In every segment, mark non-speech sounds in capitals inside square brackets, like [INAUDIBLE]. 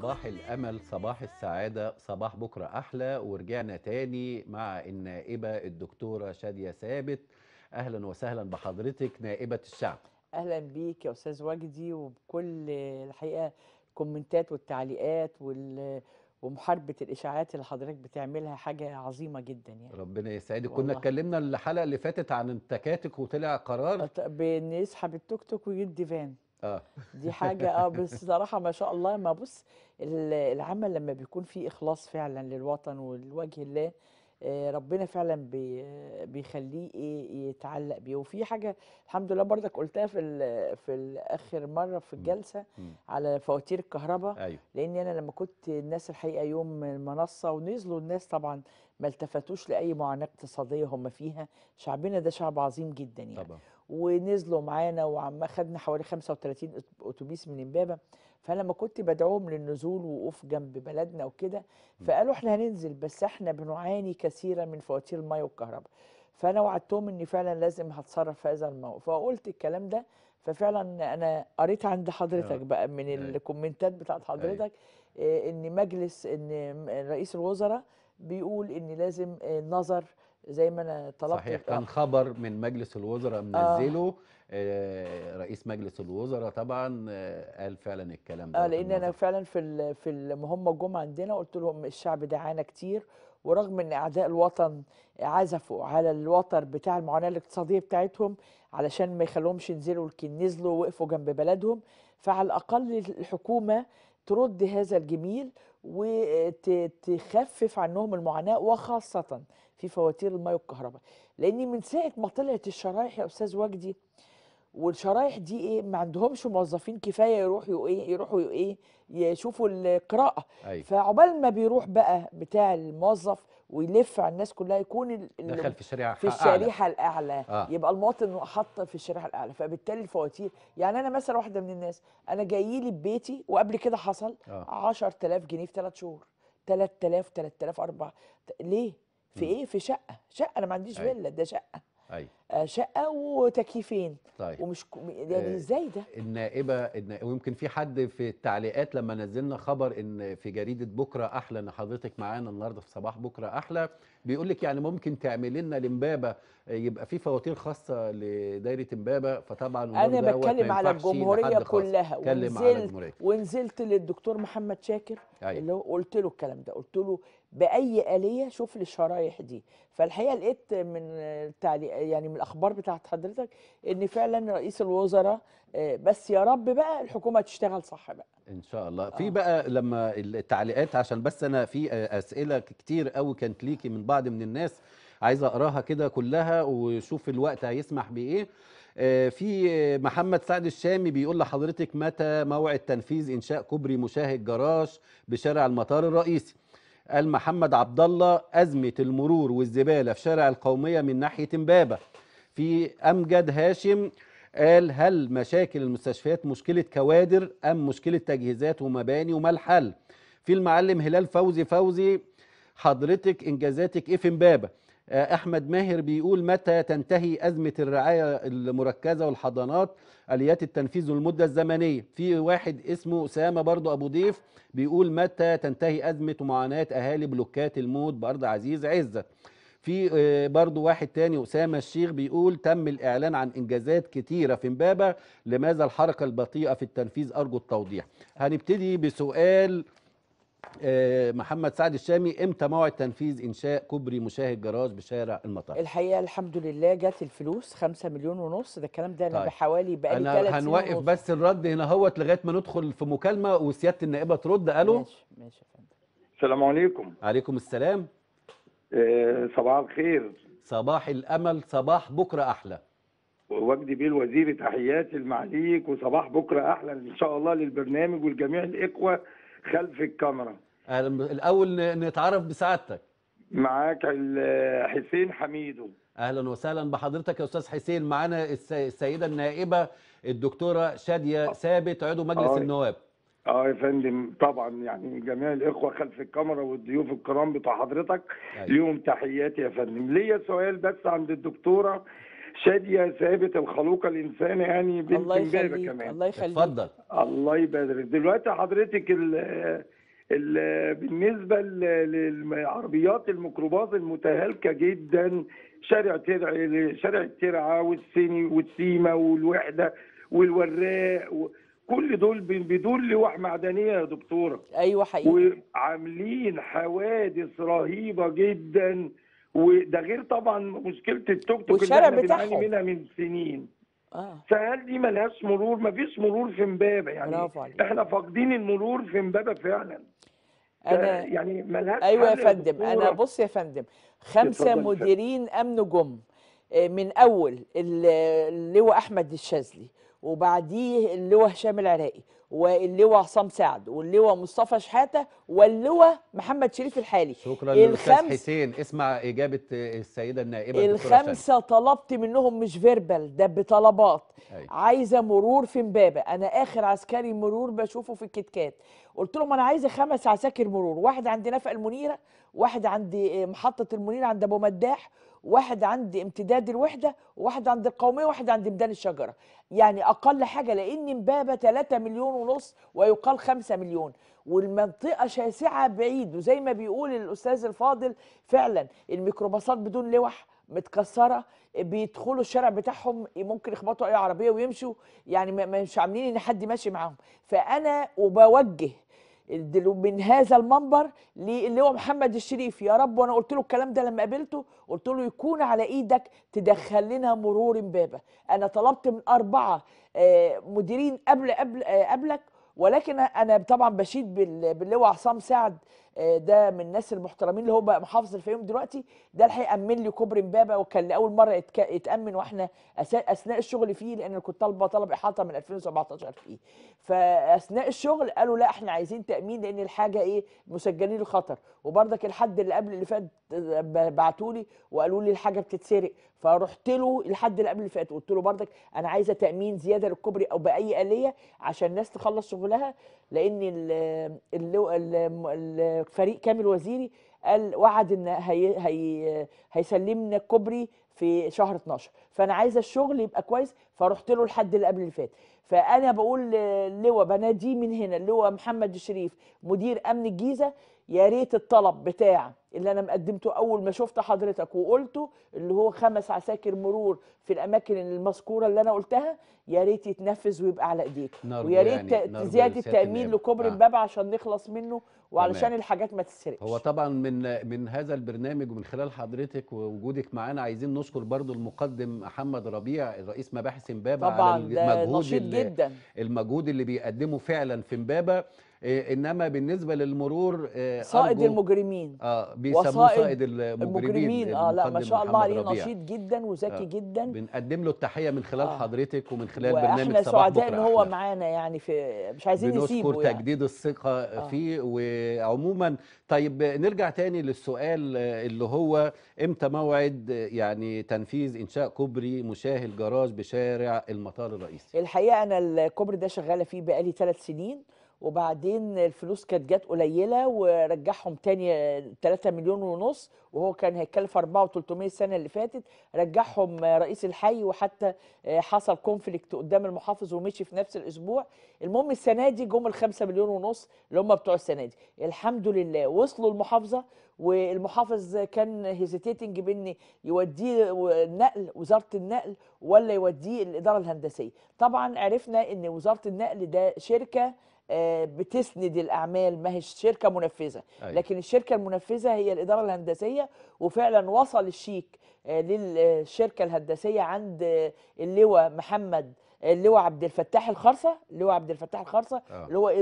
صباح الامل صباح السعاده صباح بكره احلى ورجعنا تاني مع النائبه الدكتوره شاديه ثابت اهلا وسهلا بحضرتك نائبه الشعب اهلا بيك يا استاذ وجدي وبكل الحقيقه الكومنتات والتعليقات وال ومحاربه الاشاعات اللي حضرتك بتعملها حاجه عظيمه جدا يعني ربنا يسعدك كنا اتكلمنا الحلقه اللي فاتت عن التكاتك وطلع قرار بنسحب التوك توك ويجي الديفان آه. دي حاجه اه بصراحه ما شاء الله ما بص العمل لما بيكون فيه اخلاص فعلا للوطن ولوجه الله آه، ربنا فعلا بيخليه ايه يتعلق بيه وفي حاجه الحمد لله برضك قلتها في في اخر مره في الجلسه على فواتير الكهرباء أيوه. لان انا لما كنت الناس الحقيقه يوم المنصه ونزلوا الناس طبعا ما التفتوش لاي معاناه اقتصاديه هم فيها شعبنا ده شعب عظيم جدا يعني طبعا. ونزلوا معانا وعم خدنا حوالي 35 اتوبيس من امبابه فلما كنت بدعوهم للنزول وقوف جنب بلدنا وكده فقالوا احنا هننزل بس احنا بنعاني كثيرا من فواتير الميه والكهرباء فانا وعدتهم اني فعلا لازم هتصرف في هذا الموقف فقلت الكلام ده ففعلا انا قريت عند حضرتك آه. بقى من أيوه. الكومنتات بتاعت حضرتك أيوه. آه، ان مجلس ان رئيس الوزراء بيقول ان لازم آه، النظر زي ما انا طلبت صحيح كان خبر من مجلس الوزراء آه. منزله آه. رئيس مجلس الوزراء طبعا آه، قال فعلا الكلام ده آه لان انا فعلا في في المهمه جم عندنا قلت لهم الشعب ده عانى كتير ورغم ان اعداء الوطن عزفوا على الوتر بتاع المعاناه الاقتصاديه بتاعتهم علشان ما يخلوهمش ينزلوا لكن نزلوا وقفوا جنب بلدهم فعلى الاقل الحكومه ترد هذا الجميل وتخفف عنهم المعاناه وخاصه في فواتير الماء والكهرباء لان من ساعه ما طلعت الشرايح يا استاذ وجدي والشرايح دي ايه ما عندهمش موظفين كفايه يروحوا ايه يروحوا ايه يشوفوا القراءه أيوة. فعقبال ما بيروح بقى بتاع الموظف ويلف على الناس كلها يكون دخل في الشريحه في الشريحه أعلى. الاعلى آه. يبقى المواطن حط في الشريحه الاعلى فبالتالي الفواتير يعني انا مثلا واحده من الناس انا جاي لي ببيتي وقبل كده حصل آه. 10000 جنيه في ثلاث شهور 3000 3000 4 ليه في ايه في شقه شقه انا ما عنديش أيوة. فيلا ده شقه ايوه آه، شقه وتكييفين طيب ومش يعني آه، ازاي ده النائبه النا... ويمكن في حد في التعليقات لما نزلنا خبر ان في جريده بكره احلى ان حضرتك معانا النهارده في صباح بكره احلى بيقول لك يعني ممكن تعملي لنا لمبابه آه، يبقى في فواتير خاصه لدايره امبابه فطبعا انا بتكلم على الجمهوريه كلها ونزلت ونزلت للدكتور محمد شاكر أيوة. اللي هو قلت له الكلام ده قلت له باي اليه شوف لي الشرايح دي فالحقيقه لقيت من التعليق يعني من الاخبار بتاعه حضرتك ان فعلا رئيس الوزراء آه، بس يا رب بقى الحكومه تشتغل صح بقى ان شاء الله في آه. بقى لما التعليقات عشان بس انا في اسئله كتير قوي كانت ليكي من بعض من الناس عايزه اقراها كده كلها وشوف الوقت هيسمح بايه آه، في محمد سعد الشامي بيقول لحضرتك متى موعد تنفيذ انشاء كوبري مشاهد جراج بشارع المطار الرئيسي قال محمد عبد الله أزمة المرور والزبالة في شارع القومية من ناحية إمبابة في أمجد هاشم قال هل مشاكل المستشفيات مشكلة كوادر أم مشكلة تجهيزات ومباني وما الحل في المعلم هلال فوزي فوزي حضرتك إنجازاتك إيه في إمبابة آه، أحمد ماهر بيقول متى تنتهي أزمة الرعاية المركزة والحضانات آليات التنفيذ والمدة الزمنية في واحد اسمه أسامة برضو أبو ضيف بيقول متى تنتهي أزمة ومعاناة أهالي بلوكات الموت بأرض عزيز عزه في آه، برضو واحد تاني أسامة الشيخ بيقول تم الإعلان عن إنجازات كتيرة في امبابة لماذا الحركة البطيئة في التنفيذ أرجو التوضيح هنبتدي بسؤال آه، محمد سعد الشامي امتى موعد تنفيذ انشاء كوبري مشاهد الجراج بشارع المطار الحقيقه الحمد لله جت الفلوس 5 مليون ونص ده الكلام ده انا طيب. بحوالي بقالي 3 سنين هنوقف بس الرد هنا اهوت لغايه ما ندخل في مكالمه وسياده النائبه ترد الو ماشي ماشي يا فندم السلام عليكم عليكم السلام آه، صباح الخير صباح الامل صباح بكره احلى وجدي بيه الوزير تحياتي لمعاليك وصباح بكره احلى ان شاء الله للبرنامج والجميع الاخوه خلف الكاميرا يعني الاول نتعرف بسعادتك معاك حسين حميدو اهلا وسهلا بحضرتك يا استاذ حسين معانا السيده النائبه الدكتوره شاديه ثابت عضو مجلس آه. النواب اه يا فندم طبعا يعني جميع الاخوه خلف الكاميرا والضيوف الكرام بتاع حضرتك أيوة. ليهم تحياتي يا فندم ليا سؤال بس عند الدكتوره شاديه ثابت الخلوقه الانسانه يعني بنت الله امبارح كمان الله يخليك اتفضل الله يبارك دلوقتي حضرتك ال بالنسبه للعربيات الميكروباص المتهالكه جدا شارع ترع شارع الترعه والسيني والسيما والوحده والوراق كل دول بدول لوح معدنيه يا دكتوره ايوه حقيقي وعاملين حوادث رهيبه جدا وده غير طبعا مشكله التوك توك اللي احنا بنعاني منها من سنين آه. فهل دي ملهاش مرور؟ ما فيش مرور في امبابه يعني احنا فاقدين المرور في امبابه فعلا انا يعني ملهاش ايوه يا فندم انا بص يا فندم خمسه مديرين امن جم آه، من اول اللواء احمد الشاذلي وبعديه اللواء هشام العراقي واللواء عصام سعد واللواء مصطفى شحاته واللواء محمد شريف الحالي شكرا للاستاذ حسين اسمع اجابه السيده النائبه الخمسه طلبت منهم مش فيربال ده بطلبات أي. عايزه مرور في مبابه انا اخر عسكري مرور بشوفه في الكتكات قلت لهم انا عايزه خمس عساكر مرور واحد عند نفق المنيره واحد عند محطه المنيره عند ابو مداح واحد عند امتداد الوحده وواحد عند القوميه وواحد عند امدان الشجره يعني اقل حاجه لان امبابه 3 مليون ونص ويقال 5 مليون والمنطقه شاسعه بعيد وزي ما بيقول الاستاذ الفاضل فعلا الميكروباصات بدون لوح متكسره بيدخلوا الشارع بتاعهم ممكن يخبطوا اي عربيه ويمشوا يعني مش عاملين ان حد ماشي معاهم فانا وبوجه من هذا المنبر للواء محمد الشريف يا رب وانا قلت له الكلام ده لما قابلته قلت له يكون على ايدك تدخل لنا مرور بابه انا طلبت من اربعه آه، مديرين قبل قبل آه، قبلك ولكن انا طبعا بشيد باللواء عصام سعد آه، ده من الناس المحترمين اللي هو بقى محافظ الفيوم دلوقتي ده اللي هيامن لي كوبري امبابه وكان لاول مره يتامن واحنا اثناء الشغل فيه لان كنت طالبه طلب احاطه من 2017 فيه فاثناء الشغل قالوا لا احنا عايزين تامين لان الحاجه ايه مسجلين الخطر وبرضك الحد اللي قبل اللي فات بعتوا لي وقالوا لي الحاجه بتتسرق فرحت له الحد اللي قبل اللي فات قلت له برضك انا عايزه تامين زياده للكوبري او باي اليه عشان الناس تخلص شغلها لان ال ال فريق كامل وزيري قال وعد ان هي هي هيسلمنا الكوبري في شهر 12 فانا عايزه الشغل يبقى كويس فرحت له الحد اللي قبل اللي فات فانا بقول لواء بناديه من هنا اللواء محمد الشريف مدير امن الجيزه يا ريت الطلب بتاع اللي انا مقدمته اول ما شفت حضرتك وقلته اللي هو خمس عساكر مرور في الاماكن المذكوره اللي انا قلتها يا ريت يتنفذ ويبقى على ايديك ويا ريت يعني زياده التامين لكوبري آه. الباب عشان نخلص منه وعلشان تمام. الحاجات ما تتسرقش هو طبعا من من هذا البرنامج ومن خلال حضرتك ووجودك معانا عايزين نشكر برضو المقدم محمد ربيع رئيس مباحث امبابه طبعا على المجهود جدا. المجهود اللي بيقدمه فعلا في امبابه إيه، انما بالنسبه للمرور آه، صائد المجرمين اه بيسموه صائد المجرمين, المجرمين. اه لا ما شاء الله عليه نشيط جدا وذكي آه جدا بنقدم له التحيه من خلال آه حضرتك ومن خلال برنامج صباح سعداء ان هو معانا يعني في مش عايزين نسيبه بنشكر يعني. تجديد الثقه آه. فيه وعموما طيب نرجع تاني للسؤال آه، اللي هو امتى موعد آه، يعني تنفيذ انشاء كوبري مشاه الجراج بشارع المطار الرئيسي الحقيقه انا الكوبري ده شغاله فيه بقالي ثلاث سنين وبعدين الفلوس كانت جت قليله ورجعهم تاني 3 مليون ونص وهو كان هيتكلف 4 و300 السنه اللي فاتت رجعهم رئيس الحي وحتى حصل كونفليكت قدام المحافظ ومشي في نفس الاسبوع المهم السنه دي جم ال 5 مليون ونص اللي هم بتوع السنه دي الحمد لله وصلوا المحافظه والمحافظ كان هيزيتيتنج بين يوديه النقل وزاره النقل ولا يوديه الاداره الهندسيه طبعا عرفنا ان وزاره النقل ده شركه آه، بتسند الاعمال ما هيش شركه منفذه أيوة. لكن الشركه المنفذه هي الاداره الهندسيه وفعلا وصل الشيك آه، للشركه الهندسيه عند آه، اللواء محمد اللواء عبد الفتاح الخرصه اللواء عبد الفتاح الخرصه اللي هو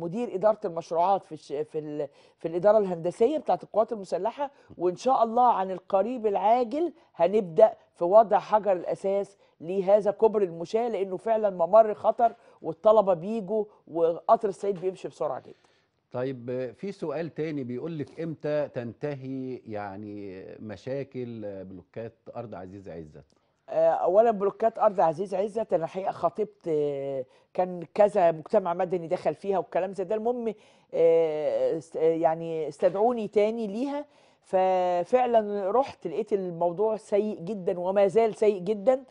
مدير اداره المشروعات في في في الاداره الهندسيه بتاعه القوات المسلحه وان شاء الله عن القريب العاجل هنبدا في وضع حجر الاساس لهذا كوبري المشاه لانه فعلا ممر خطر والطلبه بيجوا وقطر السعيد بيمشي بسرعه جدا طيب في سؤال تاني بيقول لك امتى تنتهي يعني مشاكل بلوكات ارض عزيز عزت آه، اولا بلوكات ارض عزيز عزت انا الحقيقه خطبت آه، كان كذا مجتمع مدني دخل فيها والكلام زي ده المهم آه، يعني استدعوني تاني ليها ففعلا رحت لقيت الموضوع سيء جدا وما زال سيء جدا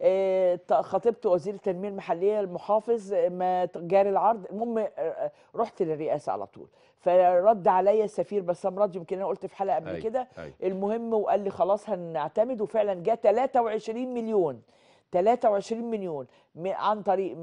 آه، خطبت وزير التنميه المحليه المحافظ آه، ما جاري العرض المهم آه، رحت للرئاسه على طول فرد عليا السفير بسام راضي يمكن انا قلت في حلقه قبل كده المهم وقال لي خلاص هنعتمد وفعلا جه 23 مليون 23 مليون عن طريق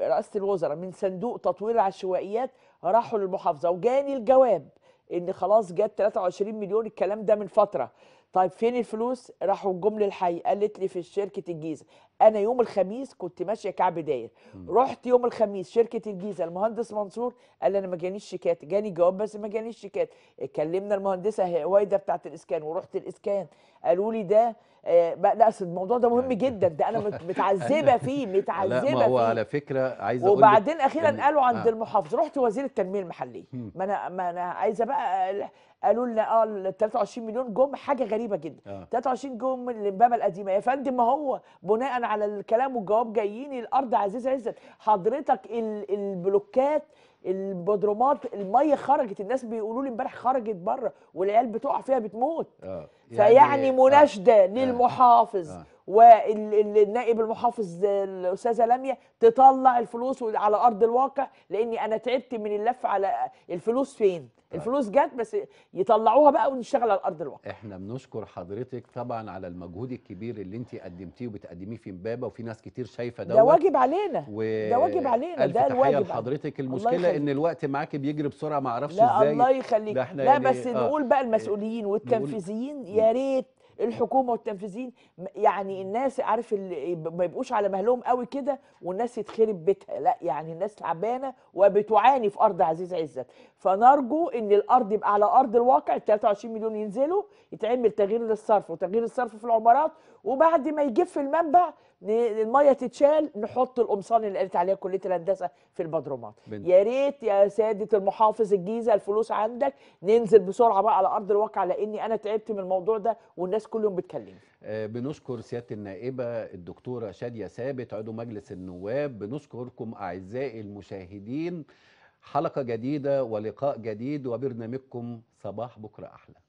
رئاسه الوزراء من صندوق تطوير العشوائيات راحوا للمحافظه وجاني الجواب ان خلاص جت 23 مليون الكلام ده من فتره طيب فين الفلوس راحوا الجمل الحي قالت لي في شركه الجيزه انا يوم الخميس كنت ماشيه كعب داير رحت يوم الخميس شركه الجيزه المهندس منصور قال لي انا ما جانيش شيكات جاني جواب بس ما جانيش شيكات كلمنا المهندسه وايده بتاعه الاسكان ورحت الاسكان قالوا لي ده آه لا اصل الموضوع ده مهم جدا ده انا متعذبه فيه [LAUGHS] متعذبه فيه لا ما هو فيه. على فكره عايز اقول وبعدين اخيرا قالوا عند آه. المحافظ رحت وزير التنميه المحليه ما انا ما انا عايزه بقى قالوا لنا اه ال 23 مليون جم حاجه غريبه جدا آه. 23 جم للبابا القديمه يا فندم ما هو بناء على الكلام والجواب جايين الارض عزيز عزت حضرتك البلوكات البدرومات الميه خرجت الناس بيقولوا لي امبارح خرجت بره والعيال بتقع فيها بتموت آه. فيعني يعني آه. مناشده آه. للمحافظ آه. والنائب المحافظ الاستاذه لميا تطلع الفلوس على ارض الواقع لاني انا تعبت من اللف على الفلوس فين طيب. الفلوس جت بس يطلعوها بقى ونشتغل على ارض الواقع احنا بنشكر حضرتك طبعا على المجهود الكبير اللي انت قدمتيه وبتقدميه في امبابه وفي ناس كتير شايفه دوت ده واجب علينا و... ده واجب علينا ده الواجب لحضرتك المشكله ان الوقت معاك بيجري بسرعه ما اعرفش ازاي لا الله يخليك لا يعني بس آه. نقول بقى المسؤولين والتنفيذيين يا ريت الحكومه والتنفيذيين يعني الناس عارف ما يبقوش على مهلهم قوي كده والناس يتخرب بيتها لا يعني الناس تعبانه وبتعاني في ارض عزيز عزت فنرجو ان الارض يبقى على ارض الواقع ال 23 مليون ينزلوا يتعمل تغيير للصرف وتغيير الصرف في العمارات وبعد ما يجف المنبع الميه تتشال نحط القمصان اللي قالت عليها كليه الهندسه في البدرومات يا ريت يا ساده المحافظ الجيزه الفلوس عندك ننزل بسرعه بقى على ارض الواقع لاني انا تعبت من الموضوع ده والناس كل يوم بتكلمني آه بنشكر سياده النائبه الدكتوره شاديه ثابت عضو مجلس النواب بنشكركم اعزائي المشاهدين حلقه جديده ولقاء جديد وبرنامجكم صباح بكره احلى